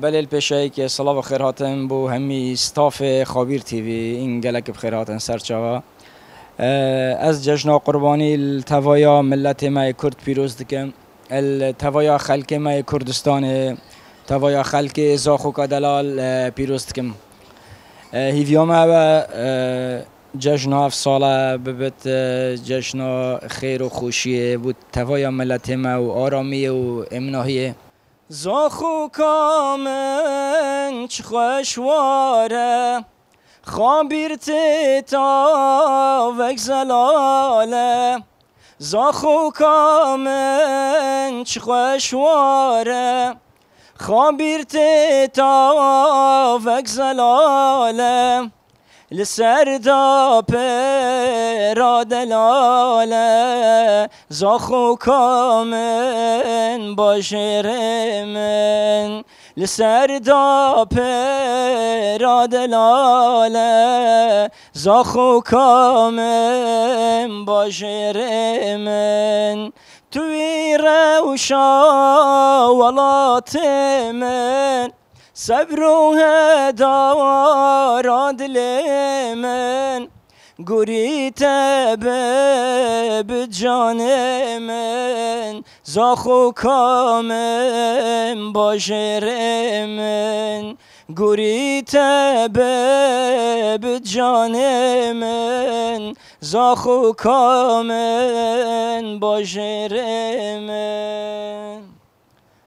بلیل پیشایی که سلام و خیراتم بو همی استاف خبیر تیوی این گلک بخیر هاتن سرچاوا از جشن قربانی التوایا ملت ما کرد پیروز دکم التوایا خلق ما کردستان توایا خلق زاخو کدلال پیروز دکم هیویام و جشن هفت ساله ببت جشن خیر و خوشیه بود توایا ملت ما و آرامی و امناهیه زخو کامن خوشواره خابیر تا وک زلاله زخو کامن خوشواره خابیر تا وک زلاله لسردا پیرا دلاله زاخو کامن باشر من لسردا پیرا دلاله زاخو کامن باشر من توی روشا ولات من Sebru hedavar adle men Guri tebe bicane men Zahu kamen bajere Guri tebe bicane men Zahu kamen bajere